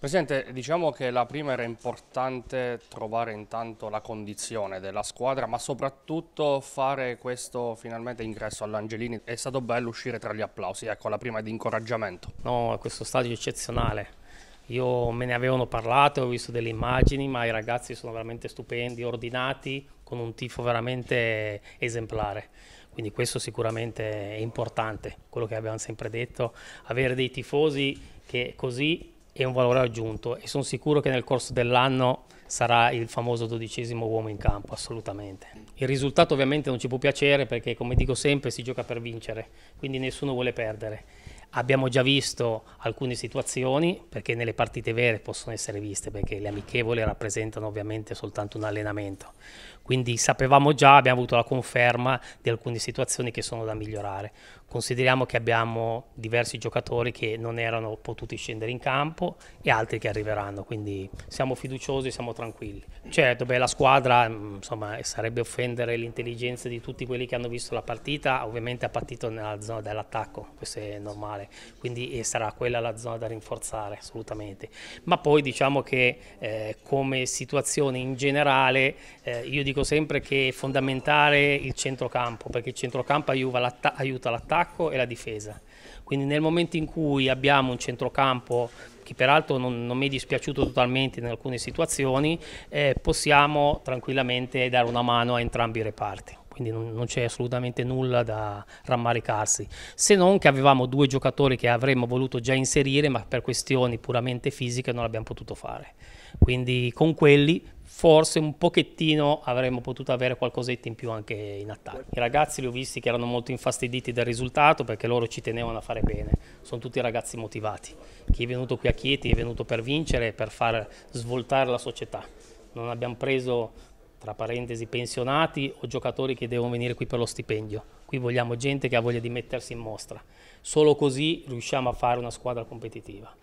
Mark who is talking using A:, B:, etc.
A: Presidente, diciamo che la prima era importante trovare intanto la condizione della squadra, ma soprattutto fare questo finalmente ingresso all'Angelini. È stato bello uscire tra gli applausi, ecco la prima è di incoraggiamento. No, questo stadio è eccezionale. Io me ne avevano parlato, ho visto delle immagini, ma i ragazzi sono veramente stupendi, ordinati, con un tifo veramente esemplare. Quindi questo sicuramente è importante, quello che abbiamo sempre detto, avere dei tifosi che così è un valore aggiunto e sono sicuro che nel corso dell'anno sarà il famoso dodicesimo uomo in campo, assolutamente. Il risultato ovviamente non ci può piacere perché come dico sempre si gioca per vincere, quindi nessuno vuole perdere Abbiamo già visto alcune situazioni, perché nelle partite vere possono essere viste, perché le amichevole rappresentano ovviamente soltanto un allenamento. Quindi sapevamo già, abbiamo avuto la conferma di alcune situazioni che sono da migliorare. Consideriamo che abbiamo diversi giocatori che non erano potuti scendere in campo e altri che arriveranno, quindi siamo fiduciosi, siamo tranquilli. Certo, beh, la squadra, mm, insomma, sarebbe offendere l'intelligenza di tutti quelli che hanno visto la partita, ovviamente ha partito nella zona dell'attacco, questo è normale fare, quindi eh, sarà quella la zona da rinforzare assolutamente. Ma poi diciamo che eh, come situazione in generale eh, io dico sempre che è fondamentale il centrocampo, perché il centrocampo aiuta l'attacco e la difesa. Quindi nel momento in cui abbiamo un centrocampo che peraltro non, non mi è dispiaciuto totalmente in alcune situazioni, eh, possiamo tranquillamente dare una mano a entrambi i reparti quindi non, non c'è assolutamente nulla da rammaricarsi, se non che avevamo due giocatori che avremmo voluto già inserire, ma per questioni puramente fisiche non l'abbiamo potuto fare. Quindi con quelli forse un pochettino avremmo potuto avere qualcosetta in più anche in attacco. I ragazzi li ho visti che erano molto infastiditi dal risultato perché loro ci tenevano a fare bene, sono tutti ragazzi motivati. Chi è venuto qui a Chieti è venuto per vincere e per far svoltare la società. Non abbiamo preso tra parentesi pensionati o giocatori che devono venire qui per lo stipendio. Qui vogliamo gente che ha voglia di mettersi in mostra. Solo così riusciamo a fare una squadra competitiva.